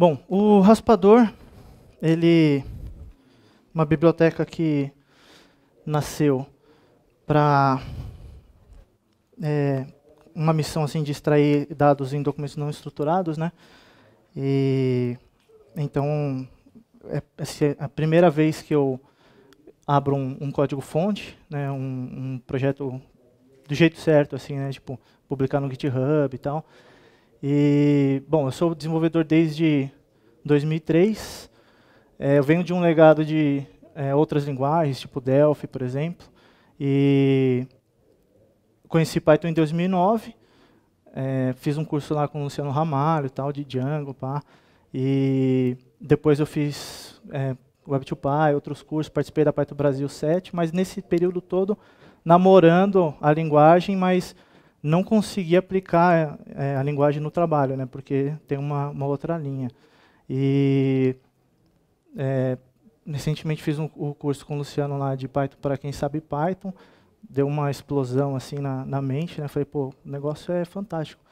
Bom, o raspador, ele uma biblioteca que nasceu para é, uma missão assim de extrair dados em documentos não estruturados, né? E então é, é a primeira vez que eu abro um, um código-fonte, né? Um, um, projeto do jeito certo, assim, né? Tipo publicar no GitHub e tal. E, bom, eu sou desenvolvedor desde 2003. É, eu venho de um legado de é, outras linguagens, tipo Delphi, por exemplo. E conheci Python em 2009. É, fiz um curso lá com o Luciano Ramalho, tal, de Django, pá. E depois eu fiz é, Web2Py, outros cursos, participei da Python Brasil 7, mas nesse período todo namorando a linguagem, mas não consegui aplicar é, a linguagem no trabalho, né, porque tem uma, uma outra linha. E é, recentemente fiz um, um, curso com o Luciano lá de Python para quem sabe Python, deu uma explosão assim na, na mente, né, falei, pô, o negócio é fantástico.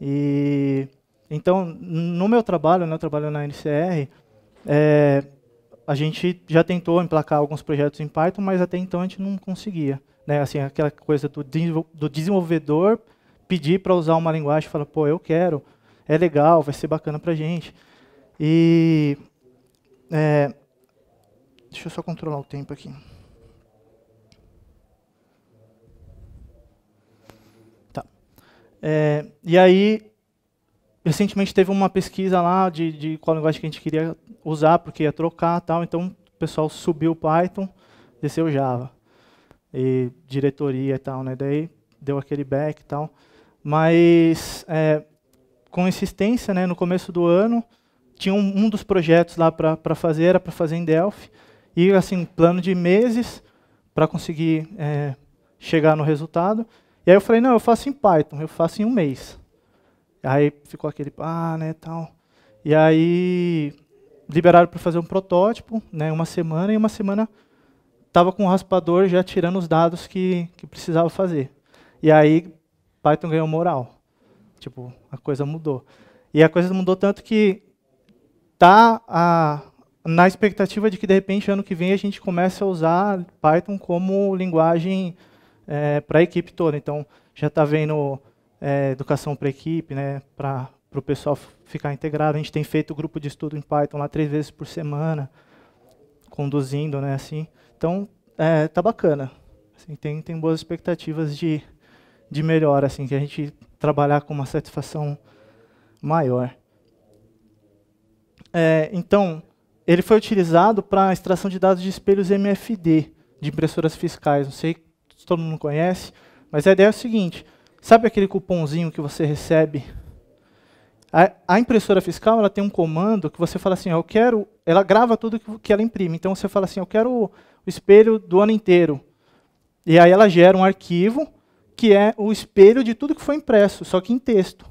E então, no meu trabalho, né, eu trabalho na NCR, é, a gente já tentou emplacar alguns projetos em Python, mas até então a gente não conseguia né? Assim, aquela coisa do, do desenvolvedor pedir para usar uma linguagem, falar, pô, eu quero, é legal, vai ser bacana para gente. E é, deixa eu só controlar o tempo aqui. Tá. É, e aí, recentemente teve uma pesquisa lá de, de qual linguagem que a gente queria usar, porque ia trocar tal. Então o pessoal subiu o Python, desceu o Java e diretoria e tal, né? Daí deu aquele back e tal. Mas é, com insistência, né, no começo do ano, tinha um, um dos projetos lá para fazer, era para fazer em Delphi. E assim, plano de meses para conseguir é, chegar no resultado. E aí eu falei, não, eu faço em Python, eu faço em um mês. Aí ficou aquele, ah, né, tal. E aí liberaram para fazer um protótipo, né, uma semana, e uma semana estava com o raspador já tirando os dados que, que precisava fazer. E aí Python ganhou moral. Tipo, a coisa mudou. E a coisa mudou tanto que tá na expectativa de que, de repente, ano que vem a gente comece a usar Python como linguagem é, para a equipe toda. Então, já está vendo é, educação para a equipe, né, para o pessoal ficar integrado. A gente tem feito grupo de estudo em Python lá três vezes por semana, conduzindo, né, assim. Então, é, tá bacana. Assim, tem, tem boas expectativas de, de melhor, assim, que a gente trabalhar com uma satisfação maior. É, então, ele foi utilizado para extração de dados de espelhos MFD, de impressoras fiscais. Não sei se todo mundo conhece, mas a ideia é o seguinte: sabe aquele cupomzinho que você recebe? A, a impressora fiscal ela tem um comando que você fala assim: eu quero ela grava tudo que ela imprime. Então você fala assim, eu quero o espelho do ano inteiro. E aí ela gera um arquivo que é o espelho de tudo que foi impresso, só que em texto.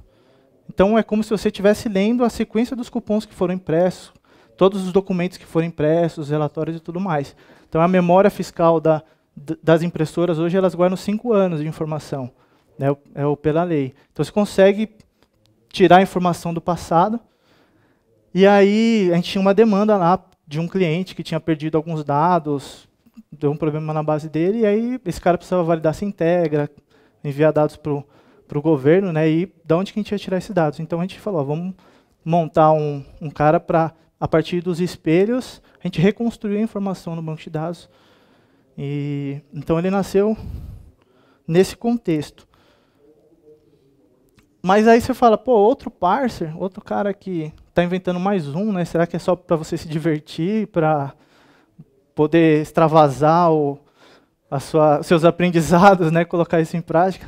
Então é como se você estivesse lendo a sequência dos cupons que foram impressos, todos os documentos que foram impressos, os relatórios e tudo mais. Então a memória fiscal da, das impressoras hoje elas guardam cinco anos de informação, né, é o, é pela lei. Então você consegue tirar a informação do passado e aí a gente tinha uma demanda lá de um cliente que tinha perdido alguns dados, deu um problema na base dele, e aí esse cara precisava validar se integra, enviar dados para o governo, né, e da onde que a gente ia tirar esses dados. Então a gente falou, ó, vamos montar um, um cara para, a partir dos espelhos, a gente reconstruir a informação no banco de dados. E, então ele nasceu nesse contexto. Mas aí você fala, pô, outro parser, outro cara que está inventando mais um, né? Será que é só para você se divertir, para poder extravasar o, a sua, seus aprendizados, né? Colocar isso em prática?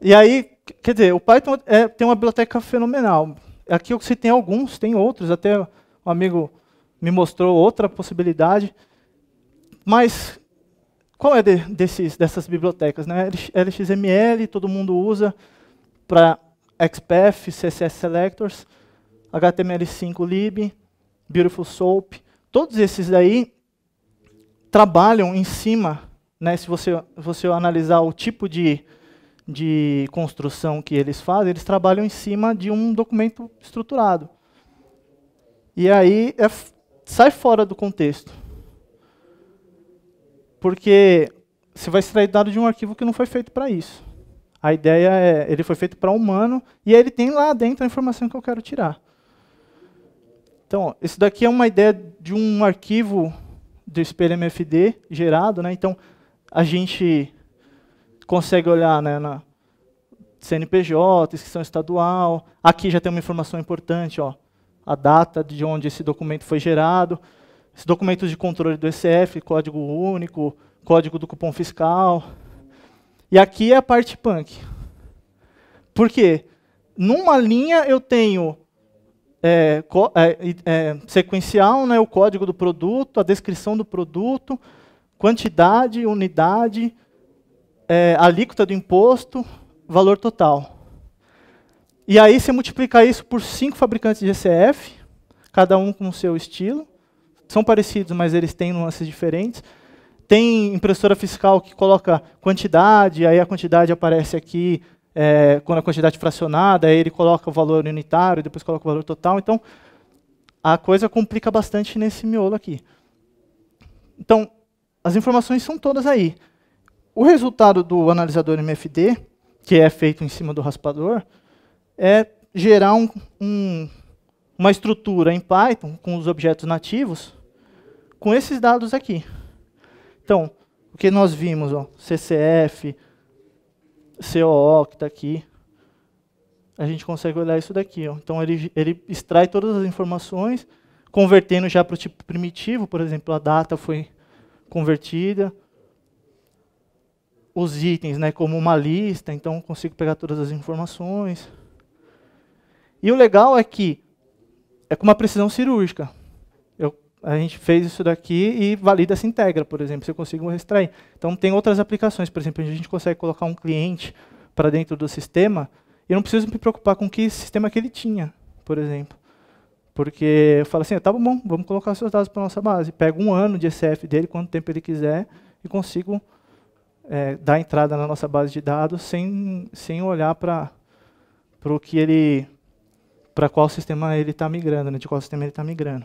E aí, quer dizer, o Python é, tem uma biblioteca fenomenal. Aqui eu tem alguns, tem outros, até um amigo me mostrou outra possibilidade. Mas qual é de, desses, dessas bibliotecas? Né? LXML, todo mundo usa para XPath, CSS Selectors. HTML5 lib, Beautiful Soap, todos esses daí trabalham em cima, né, se você, você analisar o tipo de, de construção que eles fazem, eles trabalham em cima de um documento estruturado. E aí é, sai fora do contexto. Porque você vai extrair dado de um arquivo que não foi feito para isso. A ideia é, ele foi feito para humano, e aí ele tem lá dentro a informação que eu quero tirar. Então, isso daqui é uma ideia de um arquivo do espelho MFD gerado, né? Então, a gente consegue olhar né, na CNPJ, inscrição estadual. Aqui já tem uma informação importante, ó, a data de onde esse documento foi gerado, documentos de controle do ECF, código único, código do cupom fiscal. E aqui é a parte punk. Por quê? Numa linha eu tenho é, é, é, sequencial, né, o código do produto, a descrição do produto, quantidade, unidade, é, alíquota do imposto, valor total. E aí você multiplica isso por cinco fabricantes de ECF, cada um com o seu estilo. São parecidos, mas eles têm nuances diferentes. Tem impressora fiscal que coloca quantidade, aí a quantidade aparece aqui é, quando a quantidade é fracionada, ele coloca o valor unitário, depois coloca o valor total. Então, a coisa complica bastante nesse miolo aqui. Então, as informações são todas aí. O resultado do analisador MFD, que é feito em cima do raspador, é gerar um, um, uma estrutura em Python com os objetos nativos com esses dados aqui. Então, o que nós vimos, ó, CCF, COO que está aqui, a gente consegue olhar isso daqui. Ó. Então, ele, ele extrai todas as informações, convertendo já para o tipo primitivo, por exemplo, a data foi convertida, os itens, né, como uma lista, então consigo pegar todas as informações. E o legal é que é com uma precisão cirúrgica a gente fez isso daqui e valida se integra, por exemplo, se eu consigo extrair. Então tem outras aplicações, por exemplo, a gente consegue colocar um cliente para dentro do sistema e eu não preciso me preocupar com que sistema que ele tinha, por exemplo. Porque eu falo assim, ah, tá bom, vamos colocar seus dados para nossa base. Pego um ano de ECF dele, quanto tempo ele quiser, e consigo é, dar entrada na nossa base de dados sem, sem olhar para o que ele para qual sistema ele está migrando, né, de qual sistema ele está migrando.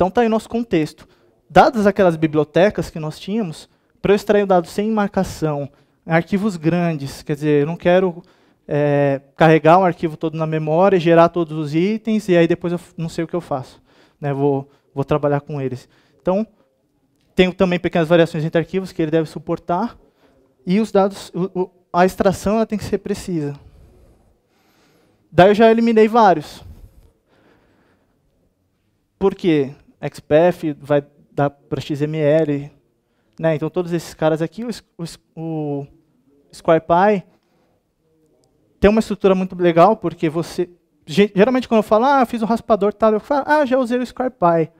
Então está aí o nosso contexto. Dadas aquelas bibliotecas que nós tínhamos, para eu extrair o dado sem marcação, arquivos grandes, quer dizer, eu não quero é, carregar um arquivo todo na memória, gerar todos os itens, e aí depois eu não sei o que eu faço. Né? Vou, vou trabalhar com eles. Então, tenho também pequenas variações entre arquivos que ele deve suportar, e os dados, o, o, a extração ela tem que ser precisa. Daí eu já eliminei vários. Por quê? XPF vai dar para XML. Né? Então, todos esses caras aqui, o, o, o SquarePy tem uma estrutura muito legal, porque você... Geralmente, quando eu falo, ah, fiz um raspador, tal, eu falo, ah, já usei o SquarePy.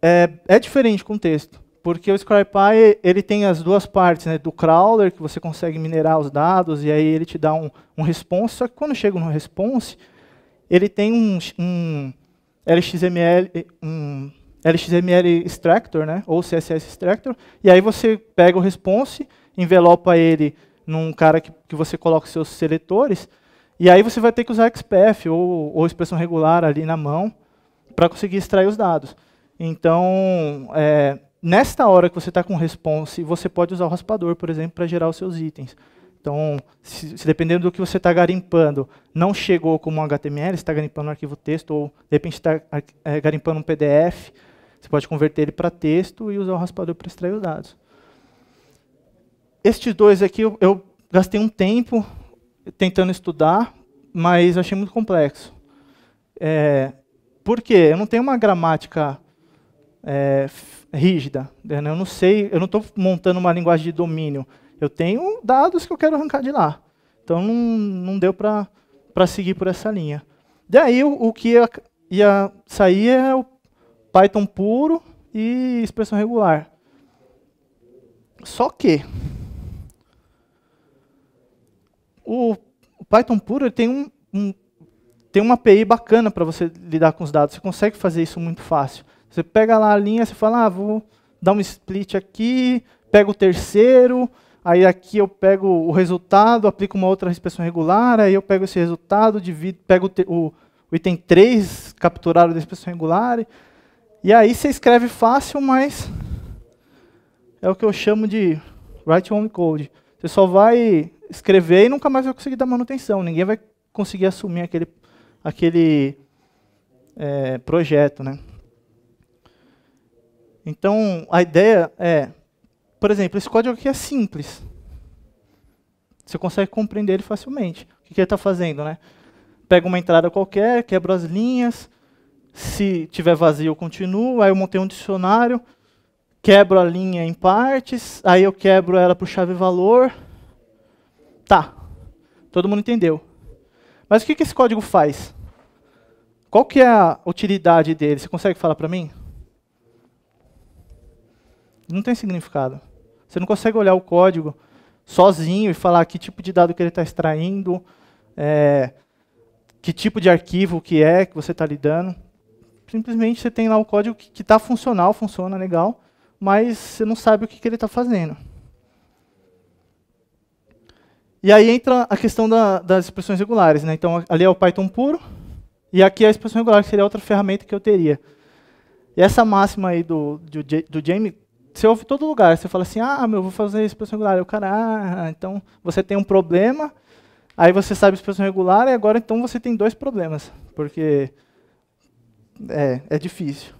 É, é diferente com o texto, porque o SquarePy ele tem as duas partes, né, do crawler, que você consegue minerar os dados, e aí ele te dá um, um response, só que quando chega no response, ele tem um, um LXML, eh, um LXML extractor, né, ou CSS extractor, e aí você pega o response, envelopa ele num cara que, que você coloca os seus seletores, e aí você vai ter que usar XPath ou, ou expressão regular ali na mão para conseguir extrair os dados. Então, é, nesta hora que você está com response, você pode usar o raspador, por exemplo, para gerar os seus itens. Então, se, se dependendo do que você está garimpando, não chegou como um HTML, está garimpando um arquivo texto, ou de repente está é, garimpando um PDF, você pode converter ele para texto e usar o raspador para extrair os dados. Estes dois aqui eu, eu gastei um tempo tentando estudar, mas achei muito complexo. É, por quê? Eu não tenho uma gramática é, rígida. Né? Eu não sei, eu não estou montando uma linguagem de domínio. Eu tenho dados que eu quero arrancar de lá. Então não, não deu para seguir por essa linha. Daí o, o que ia, ia sair é o Python puro e expressão regular. Só que o, o Python puro tem, um, um, tem uma API bacana para você lidar com os dados. Você consegue fazer isso muito fácil. Você pega lá a linha, você fala, ah, vou dar um split aqui, pega o terceiro, aí aqui eu pego o resultado, aplico uma outra inspeção regular, aí eu pego esse resultado, divido, pego o, o item 3 capturado da inspeção regular, e aí você escreve fácil, mas é o que eu chamo de write only code. Você só vai escrever e nunca mais vai conseguir dar manutenção, ninguém vai conseguir assumir aquele, aquele é, projeto. Né? Então, a ideia é por exemplo, esse código aqui é simples. Você consegue compreender ele facilmente. O que, ele está fazendo? Né? Pega uma entrada qualquer, quebra as linhas, se tiver vazio eu continuo, aí eu montei um dicionário, quebro a linha em partes, aí eu quebro ela por chave valor. Tá, todo mundo entendeu. Mas o que, que esse código faz? Qual que é a utilidade dele? Você consegue falar para mim? Não tem significado. Você não consegue olhar o código sozinho e falar que tipo de dado que ele está extraindo, é, que tipo de arquivo que é que você está lidando. Simplesmente você tem lá o código que está funcional, funciona legal, mas você não sabe o que, que ele está fazendo. E aí entra a questão da, das expressões regulares. Né? Então, ali é o Python puro, e aqui é a expressão regular, que seria outra ferramenta que eu teria. E essa máxima aí do, do, do Jamie você ouve todo lugar, você fala assim, ah, meu, vou fazer expressão regular. Eu, cara, ah, então você tem um problema, aí você sabe expressão regular, e agora então você tem dois problemas, porque é, é difícil.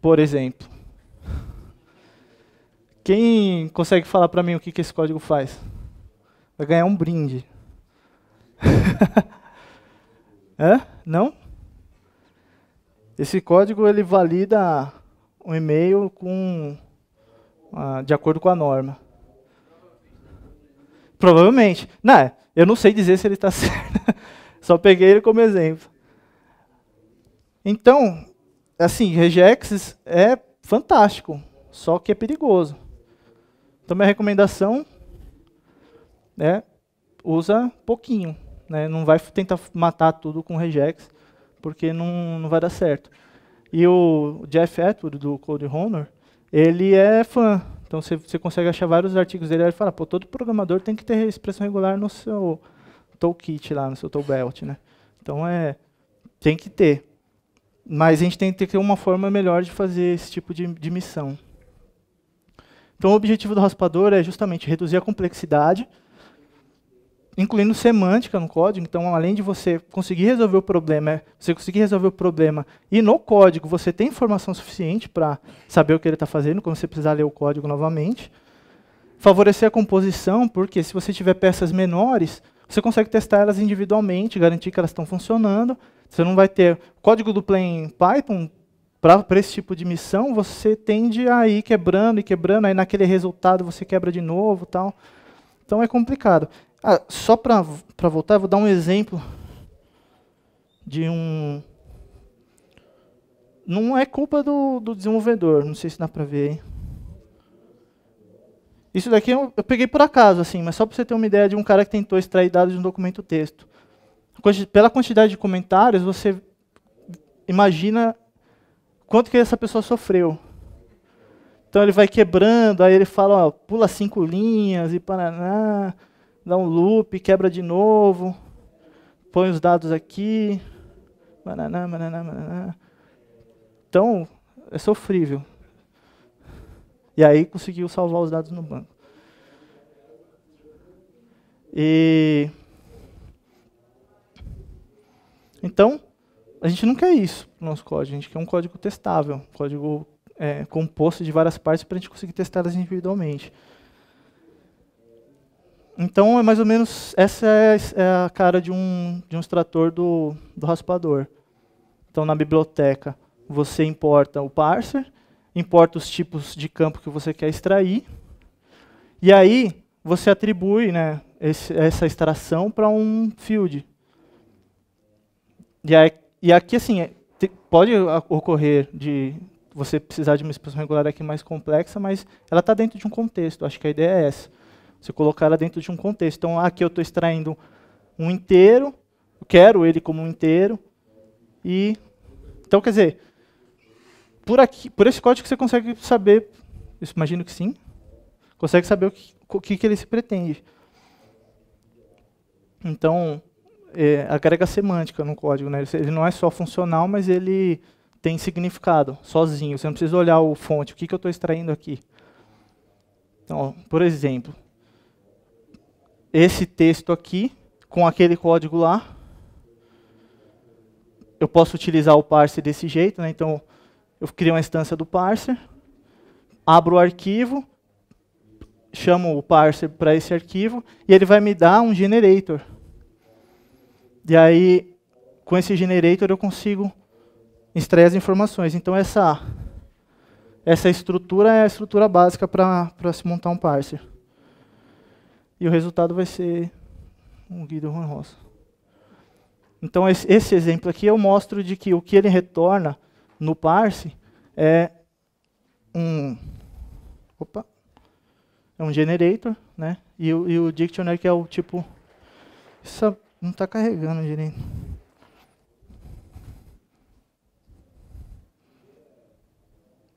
Por exemplo, quem consegue falar para mim o que, que esse código faz? Vai ganhar um brinde. Hã? Não? Esse código ele valida um e-mail com ah, de acordo com a norma. Provavelmente. Não, eu não sei dizer se ele está certo. Só peguei ele como exemplo. Então, assim, regex é fantástico, só que é perigoso. Então, minha recomendação é usa pouquinho. Né? Não vai tentar matar tudo com regex, porque não, não vai dar certo. E o Jeff Atwood, do Code Honor, ele é fã. Então você, consegue achar vários artigos dele. Ele fala, pô, todo programador tem que ter expressão regular no seu toolkit lá, no seu toolbelt, né? Então é, tem que ter. Mas a gente tem que ter uma forma melhor de fazer esse tipo de, de missão. Então o objetivo do raspador é justamente reduzir a complexidade, incluindo semântica no código. Então, além de você conseguir resolver o problema, você conseguir resolver o problema e no código você tem informação suficiente para saber o que ele está fazendo quando você precisar ler o código novamente. Favorecer a composição, porque se você tiver peças menores, você consegue testar elas individualmente, garantir que elas estão funcionando. Você não vai ter código duplo em Python para esse tipo de missão. Você tende a ir quebrando e quebrando, aí naquele resultado você quebra de novo, tal. Então é complicado. Ah, só para voltar, vou dar um exemplo de um. Não é culpa do, do desenvolvedor, não sei se dá para ver. Hein? Isso daqui eu, eu, peguei por acaso, assim, mas só para você ter uma ideia de um cara que tentou extrair dados de um documento texto. Pela quantidade de comentários, você imagina quanto que essa pessoa sofreu. Então ele vai quebrando, aí ele fala, ó, pula cinco linhas e paraná dá um loop, quebra de novo, põe os dados aqui, Então, é sofrível. E aí conseguiu salvar os dados no banco. E então a gente não quer isso no nosso código. A gente quer um código testável, um código é, composto de várias partes para a gente conseguir testá-las individualmente. Então é mais ou menos essa é, é, a cara de um, de um extrator do, do raspador. Então na biblioteca você importa o parser, importa os tipos de campo que você quer extrair, e aí você atribui né, esse, essa extração para um field. E, aí, e aqui assim é, pode ocorrer de você precisar de uma expressão regular aqui mais complexa, mas ela está dentro de um contexto. Acho que a ideia é essa. Você colocar ela dentro de um contexto. Então, aqui eu estou extraindo um inteiro, quero ele como um inteiro. E então, quer dizer, por aqui, por esse código você consegue saber, imagino que sim, consegue saber o que, o que, ele se pretende. Então, é, agrega semântica no código, né? Ele não é só funcional, mas ele tem significado sozinho. Você não precisa olhar o fonte, o que, que eu estou extraindo aqui. Então, por exemplo, esse texto aqui com aquele código lá. Eu posso utilizar o parser desse jeito, né? então eu crio uma instância do parser, abro o arquivo, chamo o parser para esse arquivo e ele vai me dar um generator. E aí, com esse generator eu consigo extrair as informações. Então essa essa estrutura é a estrutura básica para se montar um parser. E o resultado vai ser um Guido Juan Rosa. Então, esse exemplo aqui eu mostro de que o que ele retorna no parse é um, opa, é um generator, né? E o, e o dictionary que é o tipo, isso não está carregando direito.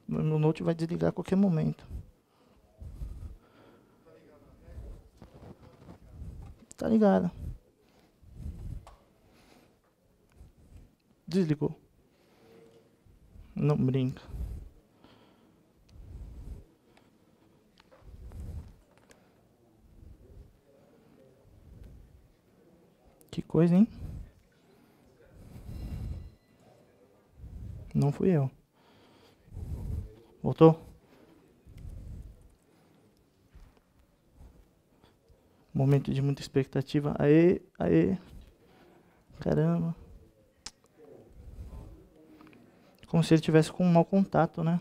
Meu note vai desligar a qualquer momento. Tá ligado. Desligou. Não brinca. Que coisa, hein? Não fui eu. Voltou? Momento de muita expectativa. Aê, aê. Caramba. Como se ele tivesse com um mau contato, né?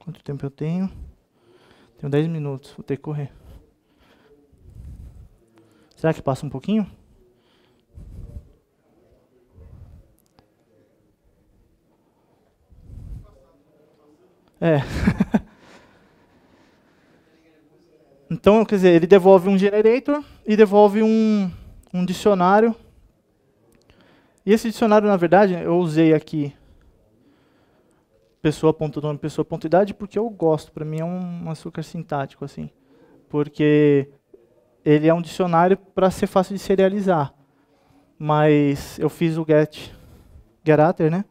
Quanto tempo eu tenho? Tenho 10 minutos, vou ter que correr. Será que passa um pouquinho? É. então, quer dizer, ele devolve um generator e devolve um, um dicionário. E esse dicionário, na verdade, eu usei aqui pessoa.nome, pessoa.idade, porque eu gosto. Para mim é um açúcar sintático, assim. Porque ele é um dicionário para ser fácil de serializar. Mas eu fiz o get, getter, né?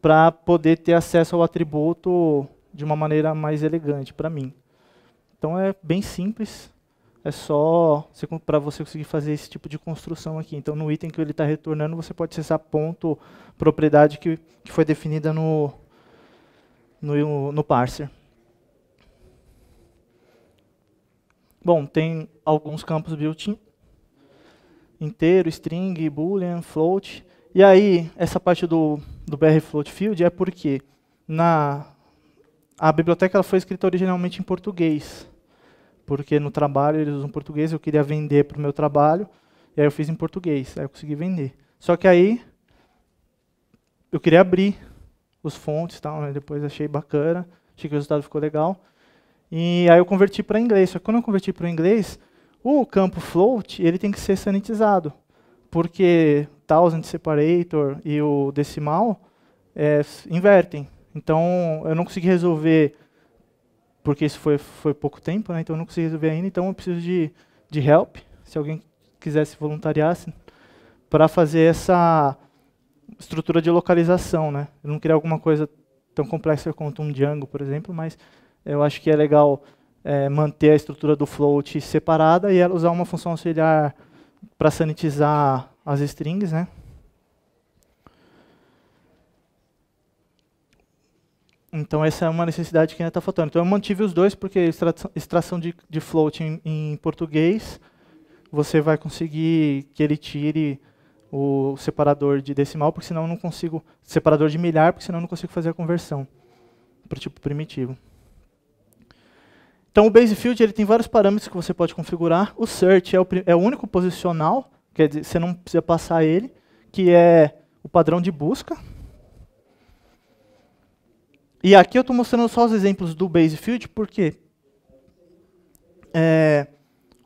para poder ter acesso ao atributo de uma maneira mais elegante para mim. Então é bem simples, é só para você conseguir fazer esse tipo de construção aqui. Então no item que ele está retornando, você pode acessar ponto, propriedade que, que foi definida no, no, no parser. Bom, tem alguns campos built-in, inteiro, string, boolean, float. E aí, essa parte do do BR Float Field é porque na, a biblioteca ela foi escrita originalmente em português, porque no trabalho eles usam português, eu queria vender para o meu trabalho, e aí eu fiz em português, aí eu consegui vender. Só que aí eu queria abrir os fontes, tal, né? depois achei bacana, achei que o resultado ficou legal, e aí eu converti para inglês. Só que quando eu converti para inglês, o campo float ele tem que ser sanitizado, porque thousand separator e o decimal é, invertem. Então, eu não consegui resolver, porque isso foi, foi pouco tempo, né? então eu não consegui resolver ainda, então eu preciso de, de help, se alguém quisesse voluntariar, para fazer essa estrutura de localização. Né? Eu não queria alguma coisa tão complexa quanto um Django, por exemplo, mas eu acho que é legal é, manter a estrutura do float separada e usar uma função auxiliar para sanitizar as strings, né? Então essa é uma necessidade que ainda está faltando. Então eu mantive os dois porque extração de, de float em, em, português, você vai conseguir que ele tire o separador de decimal, porque senão eu não consigo separador de milhar, porque senão eu não consigo fazer a conversão para o tipo primitivo. Então o base field ele tem vários parâmetros que você pode configurar. O search é o, é o único posicional quer dizer, você não precisa passar ele, que é o padrão de busca. E aqui eu estou mostrando só os exemplos do Base Field, porque é,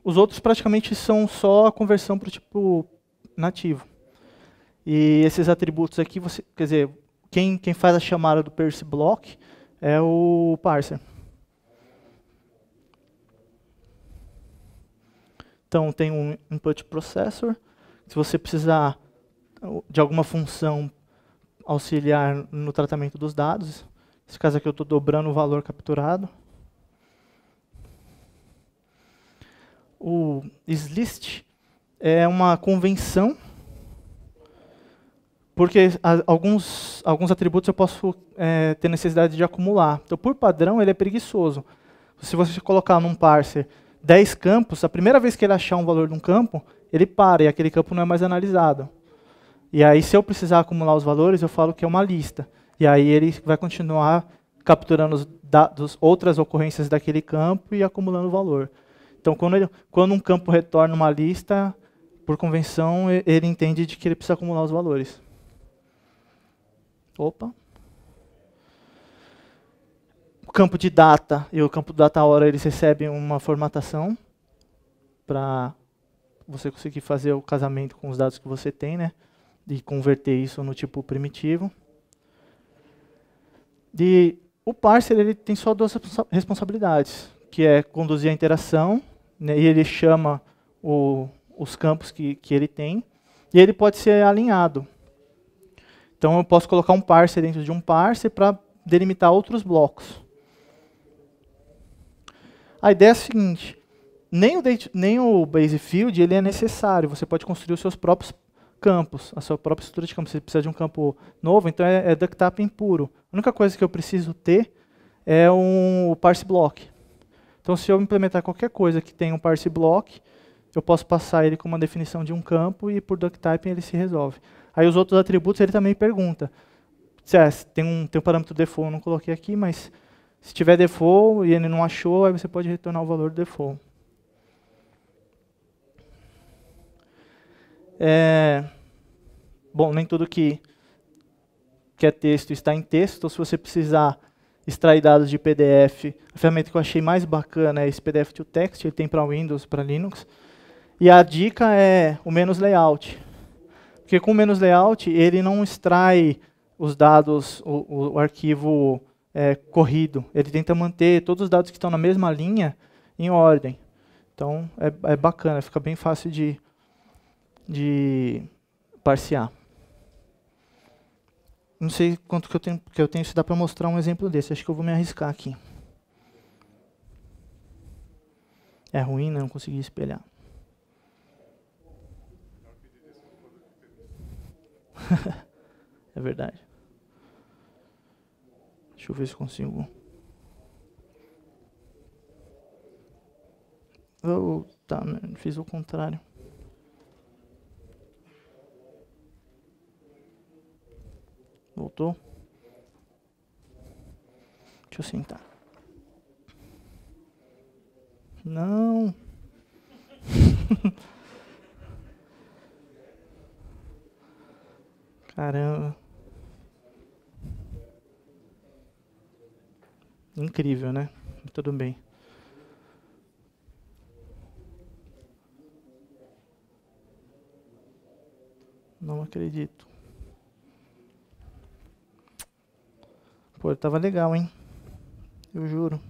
os outros praticamente são só a conversão para o tipo nativo. E esses atributos aqui, você, quer dizer, quem, quem faz a chamada do parse Block é o parser. Então tem um input processor, se você precisar de alguma função auxiliar no tratamento dos dados, nesse caso aqui eu estou dobrando o valor capturado. O slist é uma convenção, porque alguns, alguns atributos eu posso é, ter necessidade de acumular. Então, por padrão, ele é preguiçoso. Se você colocar num parser 10 campos, a primeira vez que ele achar um valor de um campo, ele para e aquele campo não é mais analisado. E aí, se eu precisar acumular os valores, eu falo que é uma lista. E aí ele vai continuar capturando os dados, outras ocorrências daquele campo e acumulando o valor. Então, quando, ele, quando um campo retorna uma lista, por convenção, ele entende de que ele precisa acumular os valores. Opa o campo de data e o campo data hora eles recebem uma formatação para você conseguir fazer o casamento com os dados que você tem, né? E converter isso no tipo primitivo. E o parser ele tem só duas responsabilidades, que é conduzir a interação, né, e ele chama o, os campos que, que ele tem, e ele pode ser alinhado. Então eu posso colocar um parser dentro de um parser para delimitar outros blocos. A ideia é a seguinte, nem o, date, nem o base field ele é necessário, você pode construir os seus próprios campos, a sua própria estrutura de campo. Você precisa de um campo novo, então é, é duct puro. A única coisa que eu preciso ter é um parse block. Então, se eu implementar qualquer coisa que tenha um parse block, eu posso passar ele com uma definição de um campo e por duct typing ele se resolve. Aí os outros atributos ele também pergunta. É, se, tem, um, tem um parâmetro default, eu não coloquei aqui, mas se tiver default e ele não achou, aí você pode retornar o valor do default. É, bom, nem tudo que, que é texto está em texto, então se você precisar extrair dados de PDF, a ferramenta que eu achei mais bacana é esse PDF to Text, ele tem para Windows, para Linux. E a dica é o menos layout. Porque com o menos layout, ele não extrai os dados, o, o arquivo é, corrido. Ele tenta manter todos os dados que estão na mesma linha em ordem. Então é, é bacana, fica bem fácil de, de parsear. Não sei quanto que eu tenho, que eu tenho se dá para mostrar um exemplo desse. Acho que eu vou me arriscar aqui. É ruim, né? não consegui espelhar. é verdade. Deixa eu ver se consigo. Oh, tá, né? fiz o contrário. Voltou. Deixa eu sentar. Não. Caramba. Incrível, né? Tudo bem. Não acredito. Pô, tava legal, hein? Eu juro.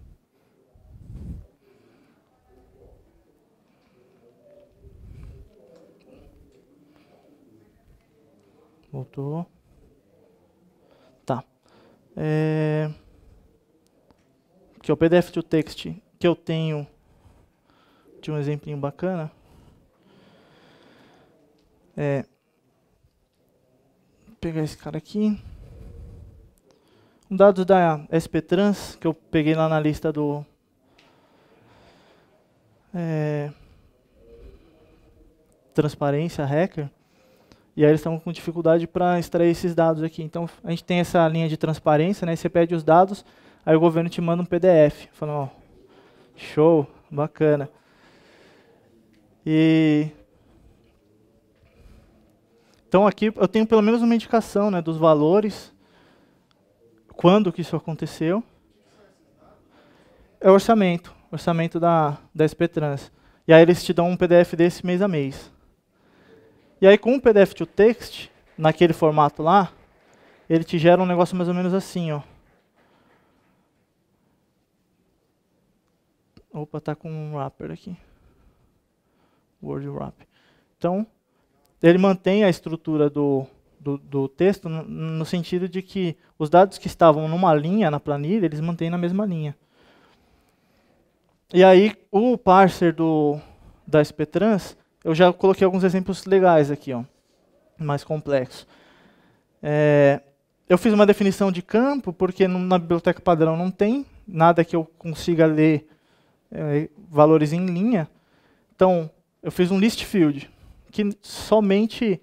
Voltou. Tá. É que é o PDF to text que eu tenho de um exemplinho bacana. É, vou pegar esse cara aqui. Um dado da SP Trans, que eu peguei lá na lista do... É, transparência, hacker. E aí eles estão com dificuldade para extrair esses dados aqui. Então a gente tem essa linha de transparência, né? Você pede os dados, Aí o governo te manda um PDF, falando, ó, show, bacana. E então aqui eu tenho pelo menos uma indicação, né, dos valores, quando que isso aconteceu. É o orçamento, orçamento da da Trans. E aí eles te dão um PDF desse mês a mês. E aí com o PDF to text, naquele formato lá, ele te gera um negócio mais ou menos assim, ó. Opa, tá com um wrapper aqui. Word wrap. Então, ele mantém a estrutura do, do, do texto no, no, sentido de que os dados que estavam numa linha na planilha, eles mantêm na mesma linha. E aí, o parser do, da SPTrans, eu já coloquei alguns exemplos legais aqui, ó, mais complexos. É, eu fiz uma definição de campo, porque na biblioteca padrão não tem nada que eu consiga ler é, valores em linha. Então, eu fiz um list field que somente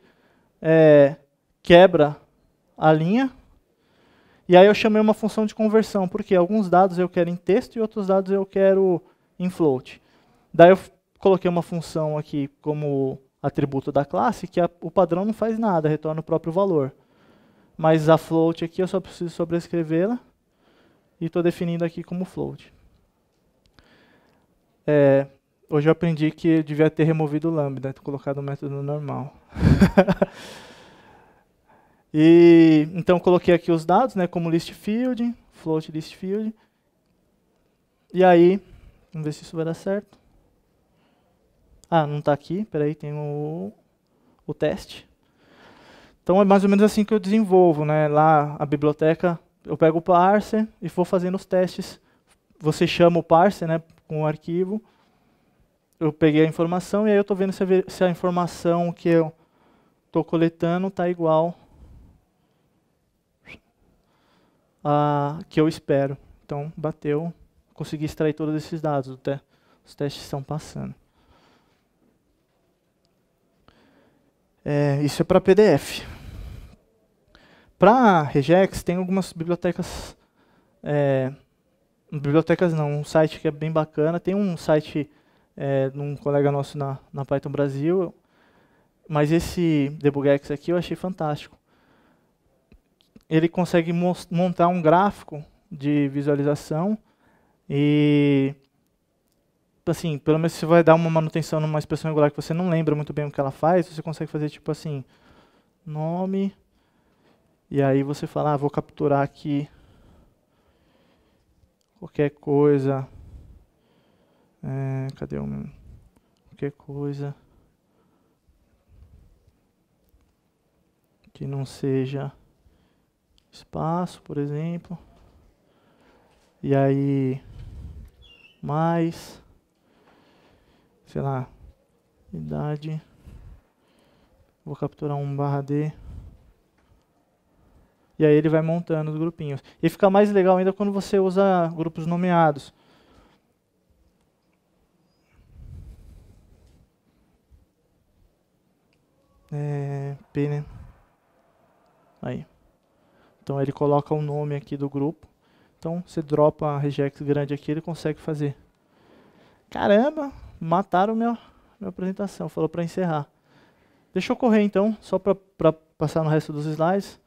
é, quebra a linha. E aí eu chamei uma função de conversão, porque alguns dados eu quero em texto e outros dados eu quero em float. Daí eu coloquei uma função aqui como atributo da classe, que a, o padrão não faz nada, retorna o próprio valor. Mas a float aqui eu só preciso sobrescrevê-la e estou definindo aqui como float. É, hoje eu aprendi que eu devia ter removido o lambda, né? colocado o método normal. e então coloquei aqui os dados, né, como list field, float list field. E aí, vamos ver se isso vai dar certo. Ah, não está aqui, peraí, tem o, o teste. Então é mais ou menos assim que eu desenvolvo, né? Lá a biblioteca, eu pego o parser e vou fazendo os testes. Você chama o parser, né, com o arquivo. Eu peguei a informação e aí eu estou vendo se a, informação que eu estou coletando está igual a que eu espero. Então, bateu, consegui extrair todos esses dados, os testes estão passando. É, isso é para PDF. Para Regex, tem algumas bibliotecas é, bibliotecas não, um site que é bem bacana. Tem um site é, de um colega nosso na, na Python Brasil, mas esse DebugX aqui eu achei fantástico. Ele consegue montar um gráfico de visualização e assim, pelo menos se vai dar uma manutenção numa expressão regular que você não lembra muito bem o que ela faz, você consegue fazer tipo assim, nome, e aí você fala, ah, vou capturar aqui qualquer coisa. É, cadê o meu? Qualquer coisa que não seja espaço, por exemplo. E aí mais sei lá idade. Vou capturar um barra D. E aí ele vai montando os grupinhos. E fica mais legal ainda quando você usa grupos nomeados. É, né? Aí. Então ele coloca o nome aqui do grupo. Então você dropa a reject grande aqui, ele consegue fazer. Caramba, mataram meu, minha apresentação. Falou para encerrar. Deixa eu correr então, só para passar no resto dos slides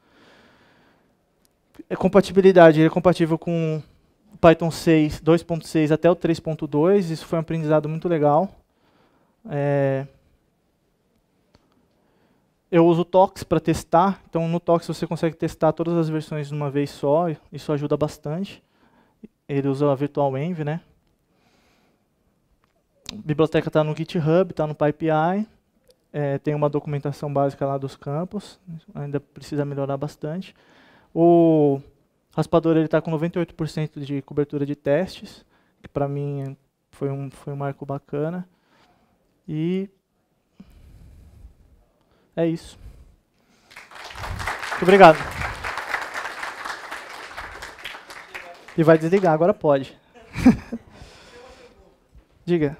é compatibilidade, ele é compatível com Python 6, 2.6 até o 3.2, isso foi um aprendizado muito legal. É, eu uso o Tox para testar, então no Tox você consegue testar todas as versões de uma vez só, isso ajuda bastante. Ele usa a VirtualEnv, né? A biblioteca está no GitHub, está no PyPI, é, tem uma documentação básica lá dos campos, ainda precisa melhorar bastante. O raspador ele está com 98% de cobertura de testes, que para mim foi um, foi um marco bacana. E é isso. Muito obrigado. E vai desligar, agora pode. Diga.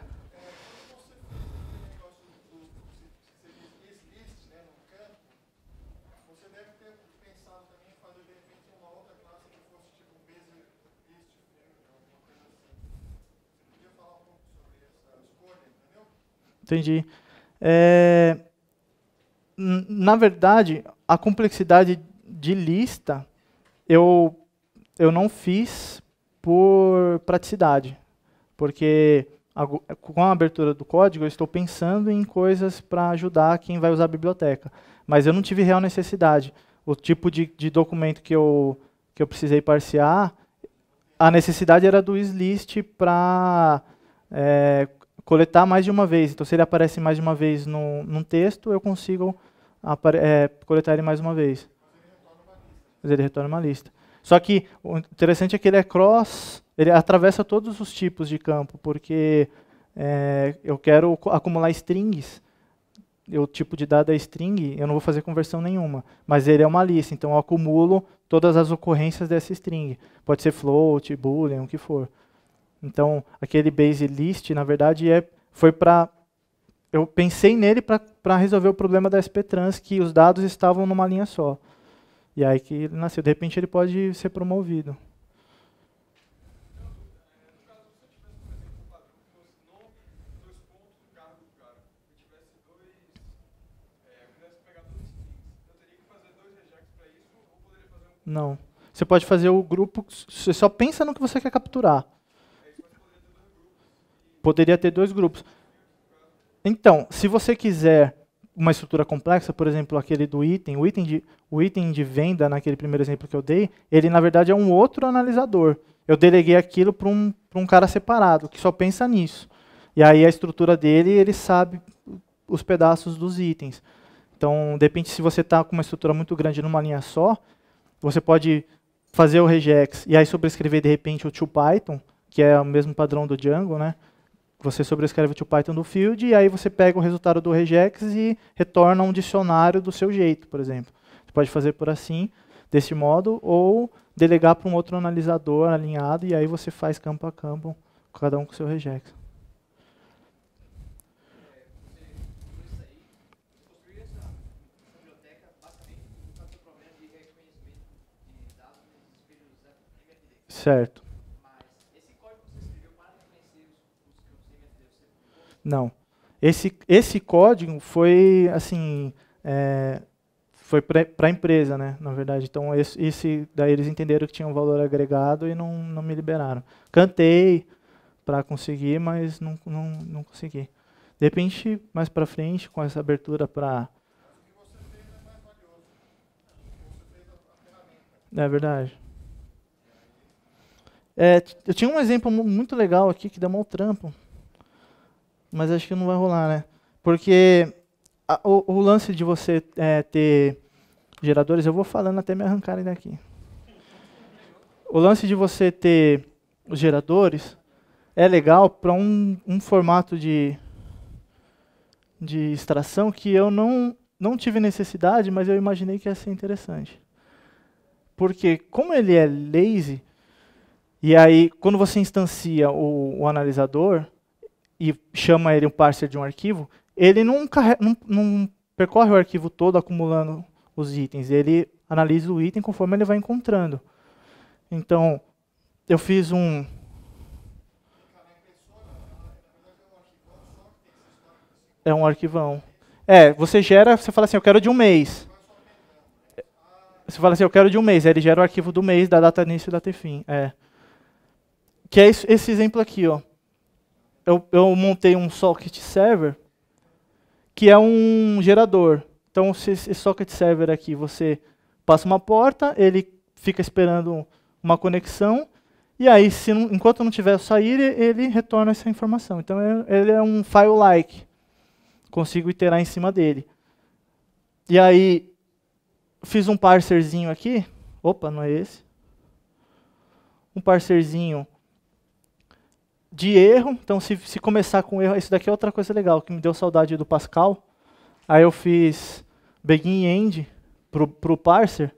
Entendi. É, na verdade, a complexidade de lista eu, eu não fiz por praticidade, porque a, com a abertura do código eu estou pensando em coisas para ajudar quem vai usar a biblioteca, mas eu não tive real necessidade. O tipo de, de documento que eu, que eu precisei parciar, a necessidade era do slist para é, coletar mais de uma vez. Então, se ele aparece mais de uma vez no, num texto, eu consigo é, coletar ele mais uma vez. Mas ele retorna uma lista. Só que o interessante é que ele é cross, ele atravessa todos os tipos de campo, porque é, eu quero acumular strings. O tipo de dado é string, eu não vou fazer conversão nenhuma, mas ele é uma lista, então eu acumulo todas as ocorrências dessa string. Pode ser float, boolean, o que for. Então, aquele base list, na verdade, é, foi para... Eu pensei nele para resolver o problema da SP Trans, que os dados estavam numa linha só. E aí que ele nasceu. De repente, ele pode ser promovido. Não. Você pode fazer o grupo, você só pensa no que você quer capturar poderia ter dois grupos. Então, se você quiser uma estrutura complexa, por exemplo, aquele do item, o item de, o item de venda, naquele primeiro exemplo que eu dei, ele na verdade é um outro analisador. Eu deleguei aquilo para um, um cara separado, que só pensa nisso. E aí a estrutura dele, ele sabe os pedaços dos itens. Então, depende se você está com uma estrutura muito grande numa linha só, você pode fazer o regex e aí sobrescrever de repente o to Python, que é o mesmo padrão do Django, né? Você sobrescreve o to Python do field e aí você pega o resultado do regex e retorna um dicionário do seu jeito, por exemplo. Você pode fazer por assim, desse modo, ou delegar para um outro analisador alinhado e aí você faz campo a campo, cada um com seu regex. Certo. Não. Esse, esse código foi, assim, é, foi para a empresa, né, na verdade. Então, esse, esse, daí eles entenderam que tinha um valor agregado e não, não me liberaram. Cantei para conseguir, mas não, não, não consegui. De repente, mais para frente, com essa abertura para... É verdade. É, eu tinha um exemplo muito legal aqui que deu mal trampo mas acho que não vai rolar, né? Porque a, o, o, lance de você é, ter geradores, eu vou falando até me arrancarem daqui. O lance de você ter os geradores é legal para um, um formato de, de extração que eu não, não tive necessidade, mas eu imaginei que ia ser interessante. Porque como ele é lazy, e aí quando você instancia o, o analisador, e chama ele um parser de um arquivo, ele não, não, não percorre o arquivo todo acumulando os itens, ele analisa o item conforme ele vai encontrando. Então, eu fiz um, É um arquivão. É, você gera, você fala assim, eu quero de um mês. Você fala assim, eu quero de um mês. Aí ele gera o arquivo do mês, da data início e data fim. É. Que é esse exemplo aqui, ó eu, eu montei um socket server, que é um gerador. Então, esse socket server aqui, você passa uma porta, ele fica esperando uma conexão, e aí, se não, enquanto não tiver sair, ele retorna essa informação. Então, é, ele é um file-like. Consigo iterar em cima dele. E aí, fiz um parserzinho aqui. Opa, não é esse. Um parserzinho de erro. Então, se, se começar com erro, isso daqui é outra coisa legal que me deu saudade do Pascal. Aí eu fiz begin end para o parser,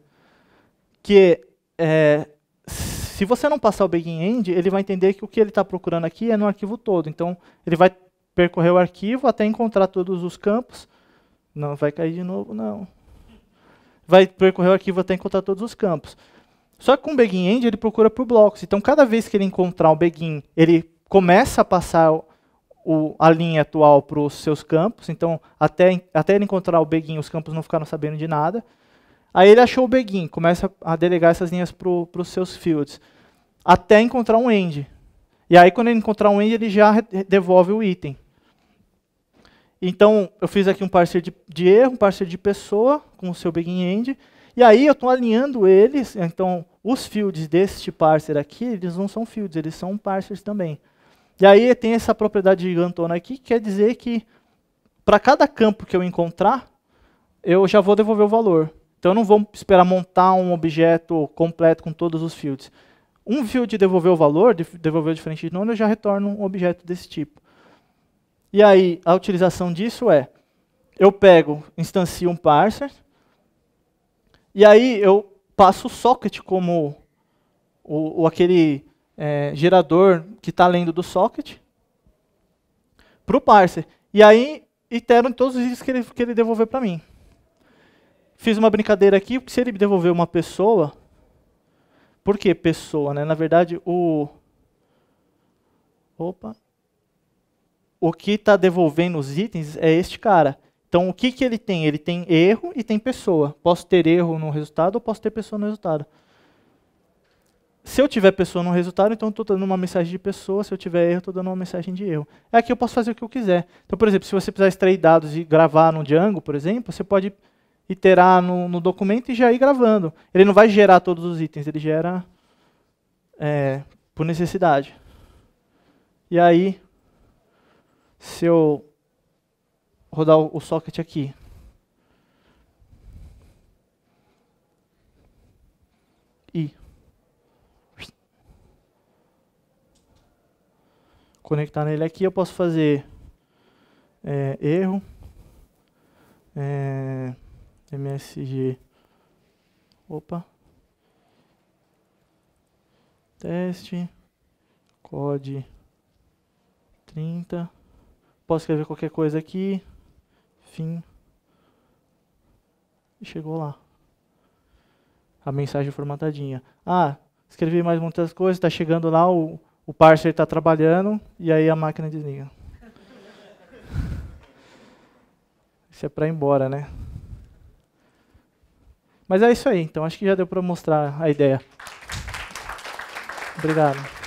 que é, se você não passar o begin end, ele vai entender que o que ele está procurando aqui é no arquivo todo. Então, ele vai percorrer o arquivo até encontrar todos os campos. Não vai cair de novo, não. Vai percorrer o arquivo até encontrar todos os campos. Só que com o begin end ele procura por blocos. Então, cada vez que ele encontrar um begin, ele começa a passar o, a linha atual para os seus campos, então até, até ele encontrar o Beguin, os campos não ficaram sabendo de nada. Aí ele achou o Beguin, começa a delegar essas linhas para os seus fields, até encontrar um end. E aí quando ele encontrar um end, ele já devolve o item. Então, eu fiz aqui um parser de, de, erro, um parser de pessoa, com o seu begin end, e aí eu estou alinhando eles, então os fields deste parser aqui, eles não são fields, eles são parsers também. E aí tem essa propriedade gigantona aqui, que quer dizer que para cada campo que eu encontrar, eu já vou devolver o valor. Então eu não vou esperar montar um objeto completo com todos os fields. Um field devolver o valor, devolver o diferente de nome, eu já retorno um objeto desse tipo. E aí a utilização disso é, eu pego, instancio um parser, e aí eu passo o socket como o, o aquele é, gerador que está lendo do socket para o parser. E aí itero em todos os itens que ele, que ele devolver para mim. Fiz uma brincadeira aqui, porque se ele devolver uma pessoa... Por que pessoa? Né? Na verdade, o... Opa. O que está devolvendo os itens é este cara. Então, o que, que ele tem? Ele tem erro e tem pessoa. Posso ter erro no resultado ou posso ter pessoa no resultado. Se eu tiver pessoa no resultado, então estou dando uma mensagem de pessoa. Se eu tiver erro, estou dando uma mensagem de erro. Aqui é eu posso fazer o que eu quiser. Então, por exemplo, se você precisar extrair dados e gravar no Django, por exemplo, você pode iterar no, no documento e já ir gravando. Ele não vai gerar todos os itens, ele gera é, por necessidade. E aí, se eu rodar o, o socket aqui, i conectar nele aqui, eu posso fazer é, erro, é, msg, opa, teste, code 30, posso escrever qualquer coisa aqui, fim, e chegou lá. A mensagem formatadinha. Ah, escrevi mais muitas coisas, está chegando lá o o parser está trabalhando e aí a máquina desliga. Isso é para ir embora, né? Mas é isso aí, então acho que já deu para mostrar a ideia. Obrigado.